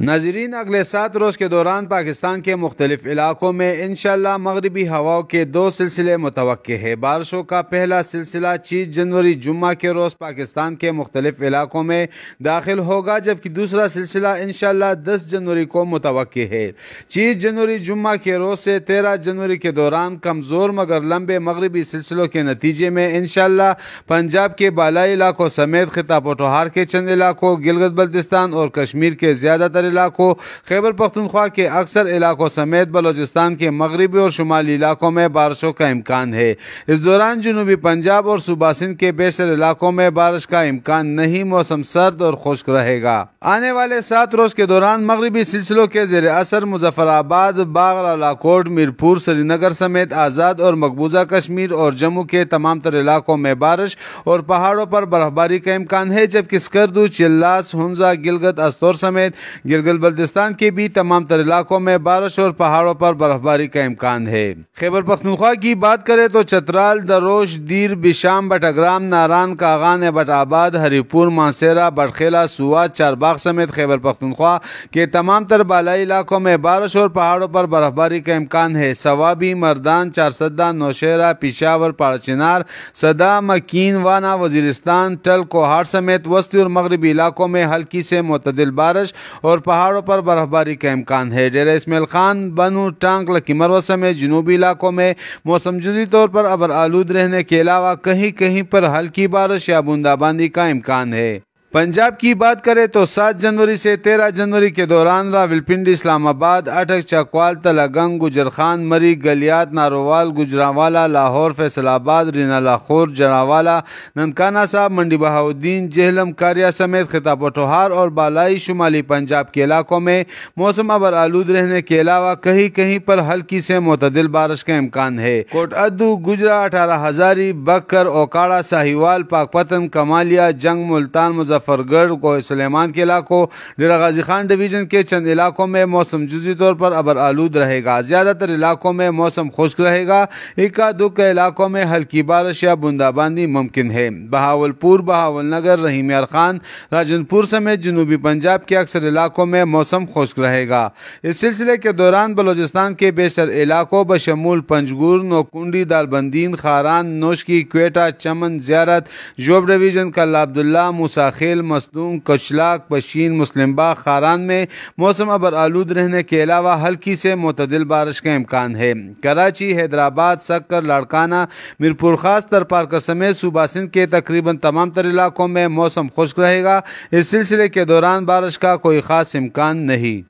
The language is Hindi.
नाजरीन अगले सात रोज़ के दौरान पाकिस्तान के मुख्तलिफ इलाकों में इनशाला मगरबी हवाओं के दो सिलसिले मुतव है बारिशों का पहला सिलसिला चीस जनवरी जुम्मे के रोज़ पाकिस्तान के मुख्तलिफ इलाकों में दाखिल होगा जबकि दूसरा सिलसिला इनशाला दस जनवरी को मुतव है चीस जनवरी जुम्मे के रोज़ से तेरह जनवरी के दौरान कमज़ोर मगर लंबे मगरबी सिलसिलों के नतीजे में इनशाला पंजाब के बालाई इलाकों समेत खिताब पटोहार के चंद इलाकों गिलगत बल्तिस्तान और कश्मीर के ज़्यादातर इलाकों खैबर पख्तनख्वा के अक्सर इलाकों समेत बलोचिस्तान के मगरबी और शुमाली इलाकों में बारिशों का इम्कान है इस दौरान जनूबी पंजाब और सूबा सिंध के बेशर इलाकों में बारिश का इम्कान नहीं मौसम सर्द और खुश्क रहेगा आने वाले सात रोज के दौरान मगरबी सिलसिलों के जेर असर मुजफ्फराबाद बागरा मीरपुर श्रीनगर समेत आज़ाद और मकबूजा कश्मीर और जम्मू के तमाम तर इलाकों में बारिश और पहाड़ों पर बर्फबारी का इम्कान है जबकि स्कर्दू चिल्लास हंजा गिलगत अस्तौर समेत गिलगित बल्दिस्तान के भी तमाम तर इलाकों में बारिश और पहाड़ों पर बर्फबारी का इम्कान है खैबर पखनखा की बात करें तो चतराल दरोश दीर बिशाम बटग्राम नारान कागान बटाबाद हरीपुर मांसेरा बटखेला सुवा चारबाग समेत खैबर पखनखा के तमाम तर बालाई इलाकों में बारिश और पहाड़ों पर बर्फबारी का इम्कान है सवाबी मर्दान चारसदा नौशेरा पिशावर पारचिनार सदा मकीन वाना वजीरस्तान टल कोहाड़ समेत वस्ती और मगरबी इलाकों में हल्की से मतदल बारिश और पहाड़ों पर बर्फबारी का इम्कान है डेरा इसमाइल खान बनू टांग लकीमरवा समेत जनूबी इलाकों में मौसम जुजी तौर पर अबर आलूद रहने के अलावा कहीं कहीं पर हल्की बारिश या बूंदाबांदी का इम्कान है पंजाब की बात करें तो 7 जनवरी से 13 जनवरी के दौरान रावलपिंडी इस्लामाबाद अटक चकवाल तलागंग गुजरखान मरी गलियात नारोवाल गुजरावाला लाहौर फैसलाबाद रीना लाखौर जरावाला ननकाना साहब मंडी बहाउद्दीन जहलम कारिया समेत खिताब ठोहार और बालाई शुमाली पंजाब के इलाकों में मौसम अबर आलूद रहने के अलावा कहीं कहीं पर हल्की से मतदिल बारिश का इम्कान है कोट अद्दू गुजरा अठारह हजारी बकर ओकाड़ा साहिवाल पाकपतन कमालिया जंग मुल्तान मुजफ्फर मुजफ्फरगढ़ को सलेमान के इलाकों डेरा गाजी खान डिवीज़न के चंद इलाकों में मौसम जुजी तौर पर अबर आलूद रहेगा ज़्यादातर इलाकों में मौसम खुश्क रहेगा इक्का दुख इलाकों में हल्की बारिश या बूंदाबांदी मुमकिन है बहावलपुर रहीम यार खान राजनपुर समेत जनूबी पंजाब के अक्सर इलाकों में मौसम खुश्क रहेगा इस सिलसिले के दौरान बलोचिस्तान के बेसर इलाकों बशमूल पंजगुर नोकुंडी दालबंदीन खारान नोशकी क्वेटा चमन ज्यारत जोब डिवीज़न कल अब्दुल्ला मुसाखिर खेल मसदूम कचलाक पशीन मुस्लिमबाग खारान में मौसम अबर आलूद रहने के अलावा हल्की से मतदिल बारिश का इम्कान है कराची हैदराबाद सक्कर लाड़काना मीरपुर खास तरपारकर समेत सूबा सिंध के तकरीबन तमाम तर इलाकों में मौसम खुश्क रहेगा इस सिलसिले के दौरान बारिश का कोई ख़ास इम्कान नहीं